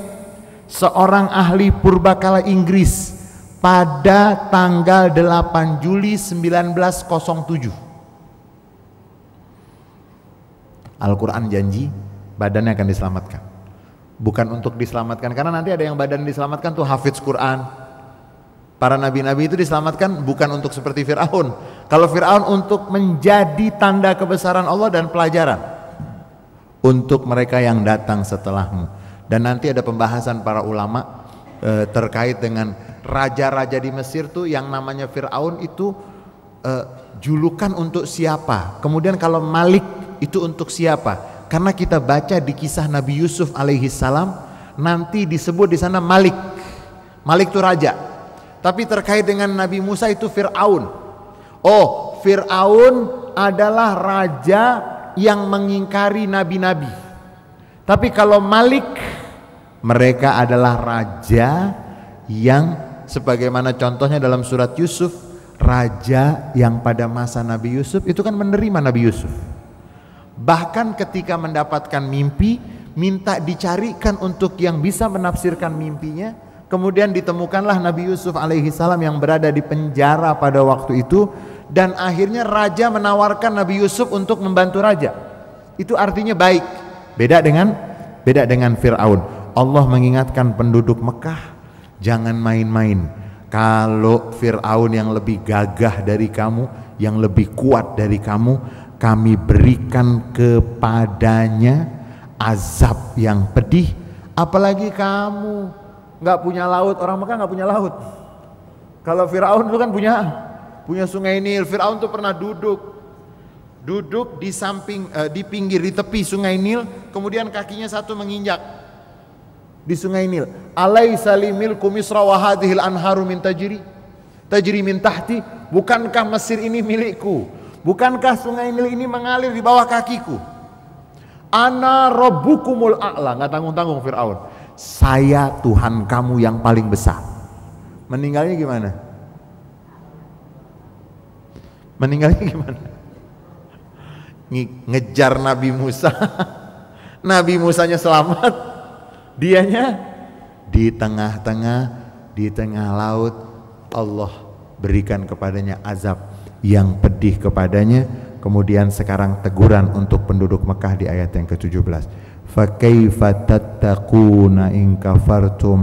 seorang ahli purbakala Inggris pada tanggal 8 Juli 1907. Al-Quran janji badannya akan diselamatkan. Bukan untuk diselamatkan, karena nanti ada yang badan diselamatkan tuh hafiz Quran. Para nabi-nabi itu diselamatkan bukan untuk seperti Fir'aun. Kalau Fir'aun untuk menjadi tanda kebesaran Allah dan pelajaran untuk mereka yang datang setelahmu. Dan nanti ada pembahasan para ulama e, terkait dengan raja-raja di Mesir tuh yang namanya Fir'aun itu e, julukan untuk siapa. Kemudian kalau Malik itu untuk siapa. Karena kita baca di kisah Nabi Yusuf alaihi salam nanti disebut di sana Malik. Malik itu raja. Tapi terkait dengan Nabi Musa itu Fir'aun. Oh, Fir'aun adalah raja yang mengingkari nabi-nabi. Tapi kalau Malik mereka adalah raja yang sebagaimana contohnya dalam surat Yusuf, raja yang pada masa Nabi Yusuf itu kan menerima Nabi Yusuf. Bahkan ketika mendapatkan mimpi, minta dicarikan untuk yang bisa menafsirkan mimpinya, kemudian ditemukanlah Nabi Yusuf alaihi salam yang berada di penjara pada waktu itu dan akhirnya raja menawarkan Nabi Yusuf untuk membantu raja. Itu artinya baik. Beda dengan beda dengan Firaun. Allah mengingatkan penduduk Mekah jangan main-main. Kalau Firaun yang lebih gagah dari kamu, yang lebih kuat dari kamu, kami berikan kepadanya azab yang pedih. Apalagi kamu nggak punya laut, orang Mekah nggak punya laut. Kalau Firaun itu kan punya punya sungai Nil. Firaun tuh pernah duduk duduk di samping eh, di pinggir di tepi sungai Nil, kemudian kakinya satu menginjak di sungai Nil. Alaih Salimil kumisra wahadihil anharu min tajri tajiri min tahti, bukankah Mesir ini milikku? Bukankah sungai Nil ini mengalir di bawah kakiku? Ana rabbukumul a'la, nggak tanggung-tanggung Firaun. Saya Tuhan kamu yang paling besar. Meninggalnya gimana? meninggalnya gimana ngejar Nabi Musa <laughs> Nabi Musanya selamat dianya di tengah-tengah di tengah laut Allah berikan kepadanya azab yang pedih kepadanya kemudian sekarang teguran untuk penduduk Mekah di ayat yang ke-17 فَكَيْفَ تَتَّقُونَ إِنْ كَفَرْتُمْ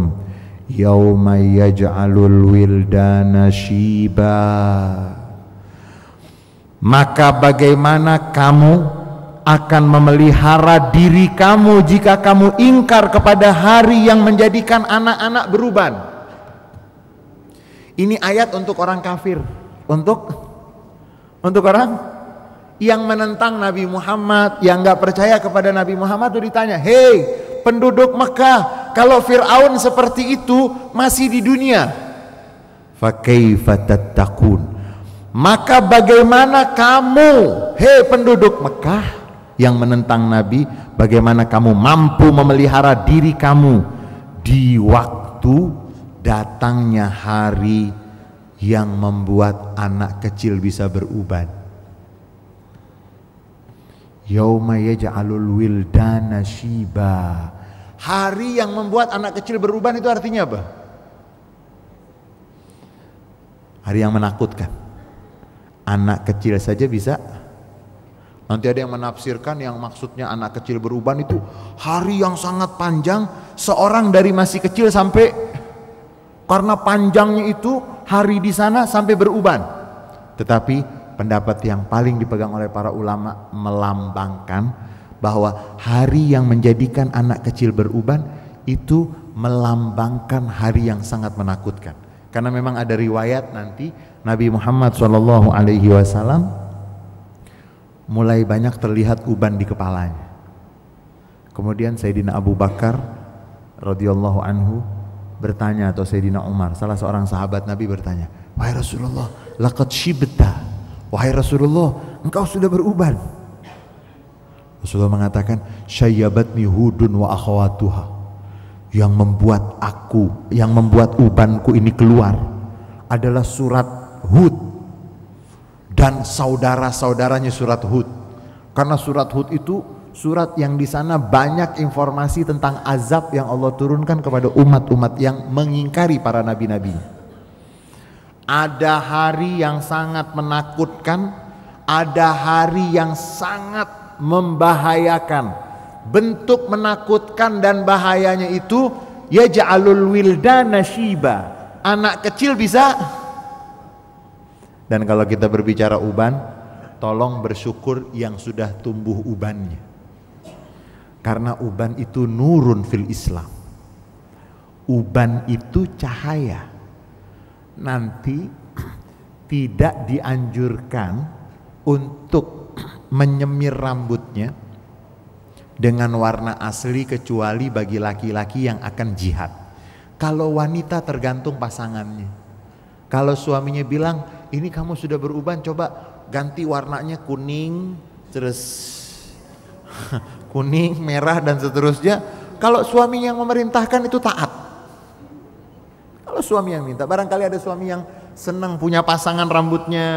يَوْمَ يَجْعَلُ الْوِلْدَانَ شِيبًا maka bagaimana kamu akan memelihara diri kamu jika kamu ingkar kepada hari yang menjadikan anak-anak beruban. Ini ayat untuk orang kafir, untuk untuk orang yang menentang Nabi Muhammad, yang nggak percaya kepada Nabi Muhammad itu ditanya, "Hei, penduduk Mekah, kalau Firaun seperti itu masih di dunia, kaifa tattaqun?" Maka bagaimana kamu, hei penduduk Mekah yang menentang Nabi, bagaimana kamu mampu memelihara diri kamu di waktu datangnya hari yang membuat anak kecil bisa berubah? Yauma yaj'alul wildana shiba. Hari yang membuat anak kecil berubah itu artinya apa? Hari yang menakutkan Anak kecil saja bisa. Nanti ada yang menafsirkan yang maksudnya anak kecil beruban itu hari yang sangat panjang seorang dari masih kecil sampai karena panjangnya itu hari di sana sampai beruban. Tetapi pendapat yang paling dipegang oleh para ulama melambangkan bahwa hari yang menjadikan anak kecil beruban itu melambangkan hari yang sangat menakutkan. Karena memang ada riwayat nanti Nabi Muhammad Shallallahu Alaihi Wasallam mulai banyak terlihat uban di kepalanya. Kemudian Sayyidina Abu Bakar radhiyallahu anhu bertanya atau Sayyidina Umar, salah seorang sahabat Nabi bertanya, "Wahai Rasulullah, laqad shibta." Wahai Rasulullah, engkau sudah beruban. Rasulullah mengatakan, "Syayyabatni Hudun wa akhawatuha." Yang membuat aku, yang membuat ubanku ini keluar adalah surat Hud dan saudara-saudaranya surat Hud. Karena surat Hud itu surat yang di sana banyak informasi tentang azab yang Allah turunkan kepada umat-umat yang mengingkari para nabi nabi Ada hari yang sangat menakutkan, ada hari yang sangat membahayakan. Bentuk menakutkan dan bahayanya itu ya ja'alul wilda Shiba. Anak kecil bisa dan kalau kita berbicara uban, tolong bersyukur yang sudah tumbuh ubannya. Karena uban itu nurun fil Islam. Uban itu cahaya. Nanti <clears throat> tidak dianjurkan untuk <clears throat> menyemir rambutnya dengan warna asli kecuali bagi laki-laki yang akan jihad. Kalau wanita tergantung pasangannya. Kalau suaminya bilang, ini kamu sudah beruban, coba ganti warnanya kuning terus <laughs> kuning, merah dan seterusnya. Kalau suami yang memerintahkan itu taat. Kalau suami yang minta, barangkali ada suami yang senang punya pasangan rambutnya.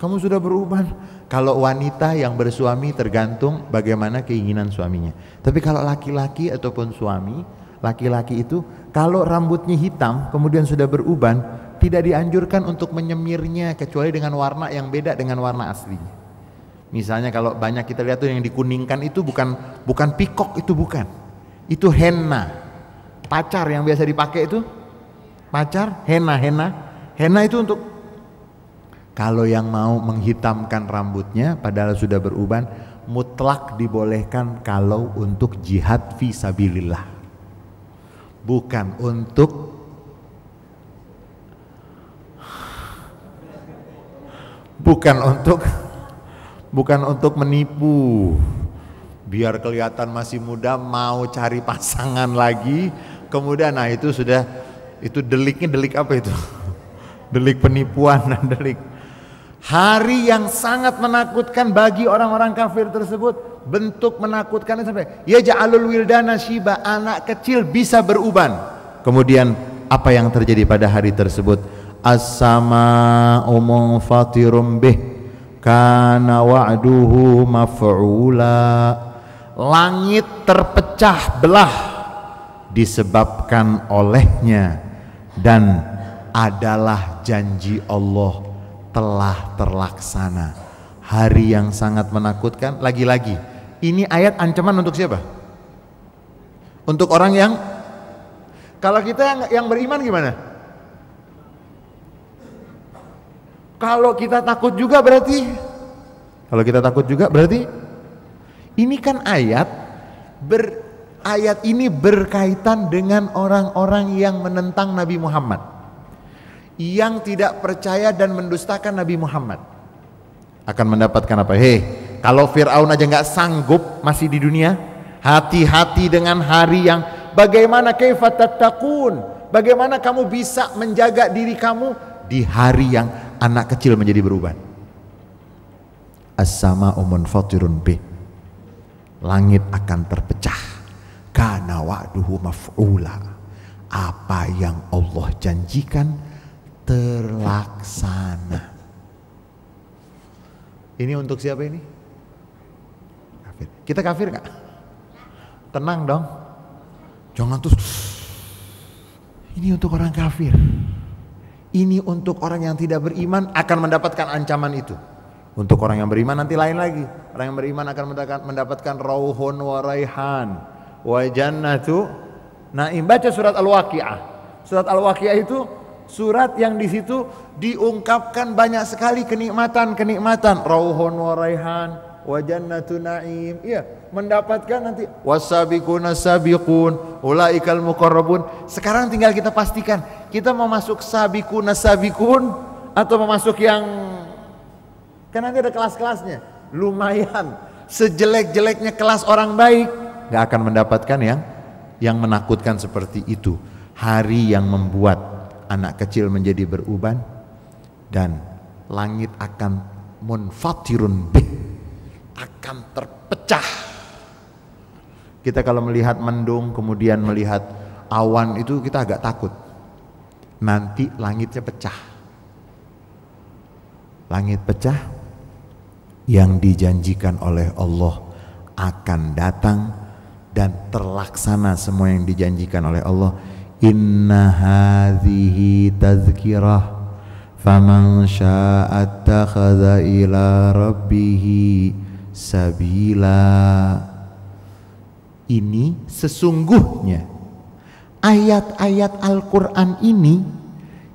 Kamu sudah beruban. Kalau wanita yang bersuami tergantung bagaimana keinginan suaminya. Tapi kalau laki-laki ataupun suami, laki-laki itu kalau rambutnya hitam kemudian sudah beruban, tidak dianjurkan untuk menyemirnya kecuali dengan warna yang beda dengan warna aslinya. Misalnya kalau banyak kita lihat tuh yang dikuningkan itu bukan bukan pikok itu bukan. Itu henna. Pacar yang biasa dipakai itu pacar henna henna. Henna itu untuk kalau yang mau menghitamkan rambutnya padahal sudah beruban mutlak dibolehkan kalau untuk jihad visabilillah bukan untuk bukan untuk bukan untuk menipu biar kelihatan masih muda mau cari pasangan lagi kemudian nah itu sudah itu deliknya delik apa itu delik penipuan dan delik hari yang sangat menakutkan bagi orang-orang kafir tersebut bentuk menakutkan sampai ya ja'alul wildana shiba anak kecil bisa beruban kemudian apa yang terjadi pada hari tersebut as sama umum Fatirum bih kana wa'duhu maf'ula langit terpecah belah disebabkan olehnya dan adalah janji Allah telah terlaksana hari yang sangat menakutkan lagi-lagi ini ayat ancaman untuk siapa untuk orang yang kalau kita yang, yang beriman gimana Kalau kita takut juga berarti kalau kita takut juga berarti ini kan ayat ber, ayat ini berkaitan dengan orang-orang yang menentang Nabi Muhammad. Yang tidak percaya dan mendustakan Nabi Muhammad akan mendapatkan apa? Hei, kalau Firaun aja nggak sanggup masih di dunia, hati-hati dengan hari yang bagaimana takun? Bagaimana kamu bisa menjaga diri kamu di hari yang anak kecil menjadi beruban. As-sama umun fatirun bi. Langit akan terpecah. Karena wa'duhu maf'ula. Apa yang Allah janjikan terlaksana. Ini untuk siapa ini? Kafir. Kita kafir nggak? Tenang dong. Jangan terus. Ini untuk orang kafir. Ini untuk orang yang tidak beriman akan mendapatkan ancaman itu. Untuk orang yang beriman nanti lain lagi. Orang yang beriman akan mendapatkan, mendapatkan rauhun wa raihan wa jannatu na'im. Baca surat Al-Waqiah. Surat Al-Waqiah itu surat yang di situ diungkapkan banyak sekali kenikmatan-kenikmatan. Rauhun wa raihan, wa jannatu na'im. Iya, mendapatkan nanti wasabiquna sabiqun ulaikal muqarrabun. Sekarang tinggal kita pastikan kita mau masuk sabiquna sabiqun atau mau masuk yang kan nanti ada kelas-kelasnya. Lumayan sejelek-jeleknya kelas orang baik nggak akan mendapatkan yang yang menakutkan seperti itu. Hari yang membuat anak kecil menjadi beruban dan langit akan munfatirun bih akan terpecah. Kita kalau melihat mendung kemudian melihat awan itu kita agak takut. Nanti langitnya pecah. Langit pecah yang dijanjikan oleh Allah akan datang dan terlaksana semua yang dijanjikan oleh Allah. Inna hadhihi tazkirah faman syaa'a ila rabbihi sabila. Ini sesungguhnya ayat-ayat Al-Qur'an ini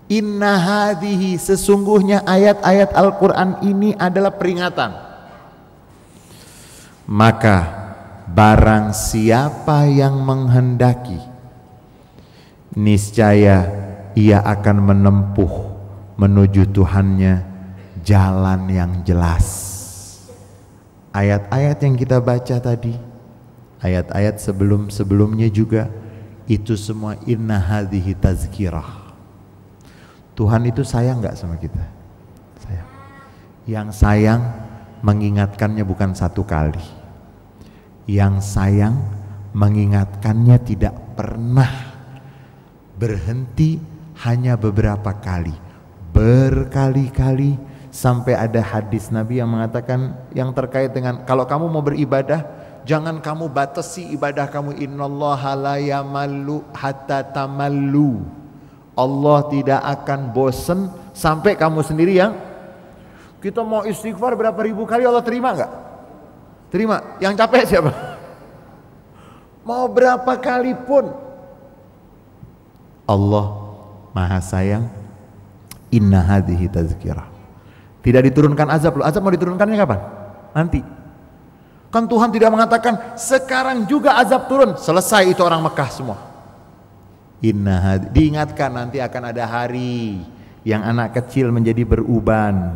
inna hadhihi sesungguhnya ayat-ayat Al-Qur'an ini adalah peringatan. Maka barang siapa yang menghendaki niscaya ia akan menempuh menuju Tuhannya jalan yang jelas ayat-ayat yang kita baca tadi, ayat-ayat sebelum-sebelumnya juga, itu semua inna hadhihi tazkirah. Tuhan itu sayang nggak sama kita? Sayang. Yang sayang mengingatkannya bukan satu kali. Yang sayang mengingatkannya tidak pernah berhenti hanya beberapa kali. Berkali-kali sampai ada hadis Nabi yang mengatakan yang terkait dengan kalau kamu mau beribadah jangan kamu batasi ibadah kamu innallaha la yamallu hatta tamallu Allah tidak akan bosan sampai kamu sendiri yang kita mau istighfar berapa ribu kali Allah terima nggak? Terima. Yang capek siapa? <laughs> Mau berapa kali pun Allah Maha Sayang Inna hadhihi tazkirah tidak diturunkan azab loh. Azab mau diturunkannya kapan? Nanti. Kan Tuhan tidak mengatakan sekarang juga azab turun. Selesai itu orang Mekah semua. Inna diingatkan nanti akan ada hari yang anak kecil menjadi beruban.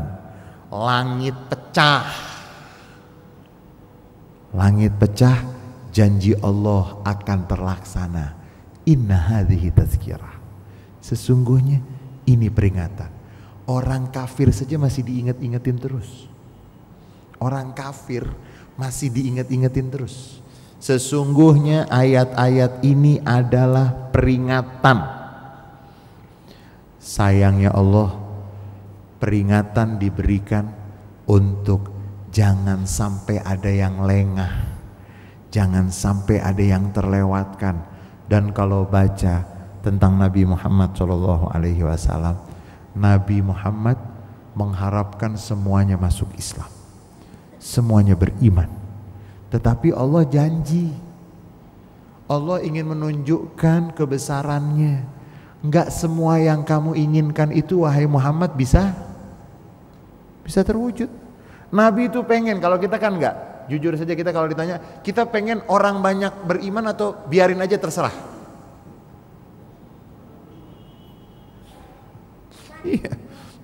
Langit pecah. Langit pecah, janji Allah akan terlaksana. Inna hadhihi tazkirah. Sesungguhnya ini peringatan. Orang kafir saja masih diingat ingetin terus. Orang kafir masih diingat ingetin terus. Sesungguhnya ayat-ayat ini adalah peringatan. Sayangnya Allah, peringatan diberikan untuk jangan sampai ada yang lengah. Jangan sampai ada yang terlewatkan. Dan kalau baca tentang Nabi Muhammad SAW, Nabi Muhammad mengharapkan semuanya masuk Islam. Semuanya beriman. Tetapi Allah janji. Allah ingin menunjukkan kebesarannya. Enggak semua yang kamu inginkan itu wahai Muhammad bisa bisa terwujud. Nabi itu pengen kalau kita kan enggak. Jujur saja kita kalau ditanya, kita pengen orang banyak beriman atau biarin aja terserah. Iya.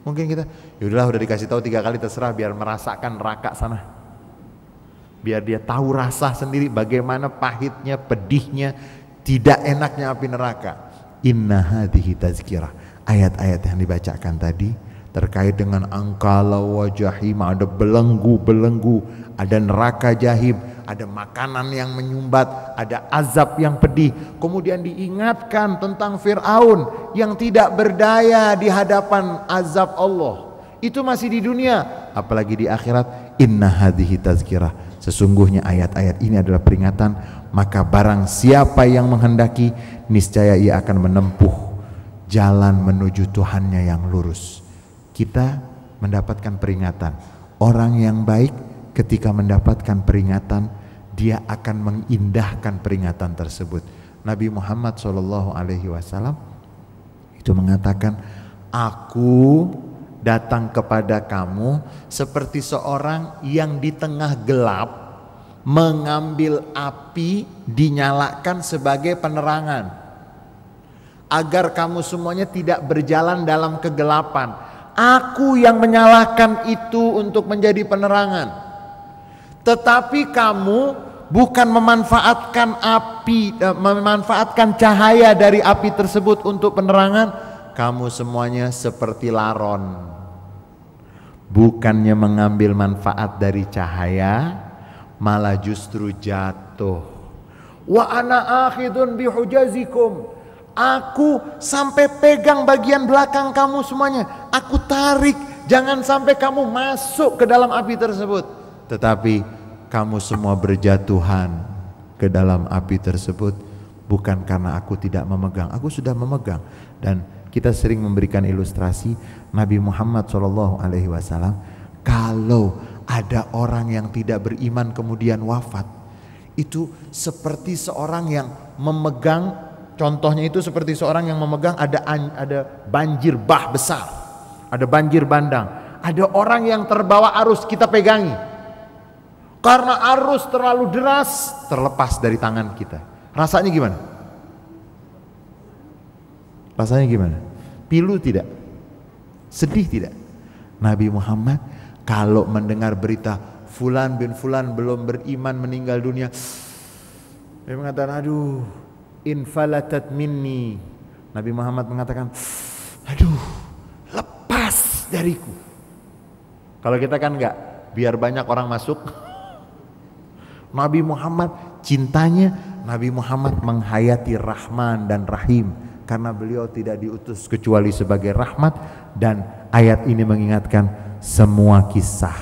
Mungkin kita, yaudahlah udah dikasih tahu tiga kali terserah biar merasakan raka sana. Biar dia tahu rasa sendiri bagaimana pahitnya, pedihnya, tidak enaknya api neraka. Inna hadihi tazkirah. Ayat-ayat yang dibacakan tadi terkait dengan angkala wajahim, ada belenggu-belenggu, ada neraka jahim, ada makanan yang menyumbat, ada azab yang pedih. Kemudian diingatkan tentang Firaun yang tidak berdaya di hadapan azab Allah. Itu masih di dunia, apalagi di akhirat. Inna hadhihi tazkirah. Sesungguhnya ayat-ayat ini adalah peringatan, maka barang siapa yang menghendaki niscaya ia akan menempuh jalan menuju Tuhannya yang lurus. Kita mendapatkan peringatan. Orang yang baik ketika mendapatkan peringatan dia akan mengindahkan peringatan tersebut. Nabi Muhammad Shallallahu Alaihi Wasallam itu mengatakan, aku datang kepada kamu seperti seorang yang di tengah gelap mengambil api dinyalakan sebagai penerangan agar kamu semuanya tidak berjalan dalam kegelapan. Aku yang menyalakan itu untuk menjadi penerangan. Tetapi kamu bukan memanfaatkan api eh, memanfaatkan cahaya dari api tersebut untuk penerangan kamu semuanya seperti laron bukannya mengambil manfaat dari cahaya malah justru jatuh wa ana akhidun bihujazikum aku sampai pegang bagian belakang kamu semuanya aku tarik jangan sampai kamu masuk ke dalam api tersebut tetapi kamu semua berjatuhan ke dalam api tersebut bukan karena aku tidak memegang, aku sudah memegang dan kita sering memberikan ilustrasi Nabi Muhammad Shallallahu Alaihi Wasallam kalau ada orang yang tidak beriman kemudian wafat itu seperti seorang yang memegang contohnya itu seperti seorang yang memegang ada ada banjir bah besar ada banjir bandang ada orang yang terbawa arus kita pegangi karena arus terlalu deras terlepas dari tangan kita. Rasanya gimana? Rasanya gimana? Pilu tidak? Sedih tidak? Nabi Muhammad kalau mendengar berita Fulan bin Fulan belum beriman meninggal dunia. Dia mengatakan, aduh, infalatat minni. Nabi Muhammad mengatakan, aduh, lepas dariku. Kalau kita kan enggak, biar banyak orang masuk. Nabi Muhammad cintanya Nabi Muhammad menghayati Rahman dan Rahim karena beliau tidak diutus kecuali sebagai rahmat dan ayat ini mengingatkan semua kisah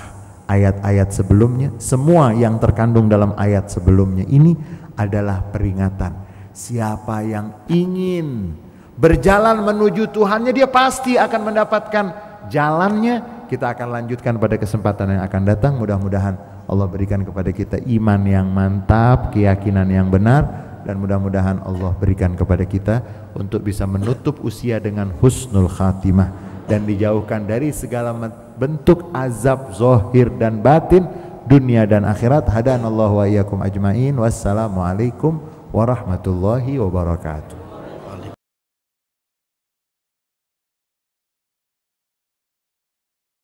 ayat-ayat sebelumnya semua yang terkandung dalam ayat sebelumnya ini adalah peringatan siapa yang ingin berjalan menuju Tuhannya dia pasti akan mendapatkan jalannya kita akan lanjutkan pada kesempatan yang akan datang mudah-mudahan Allah berikan kepada kita iman yang mantap, keyakinan yang benar dan mudah-mudahan Allah berikan kepada kita untuk bisa menutup usia dengan husnul khatimah dan dijauhkan dari segala bentuk azab zohir dan batin dunia dan akhirat hadanallahu wa iyyakum ajmain wassalamualaikum warahmatullahi wabarakatuh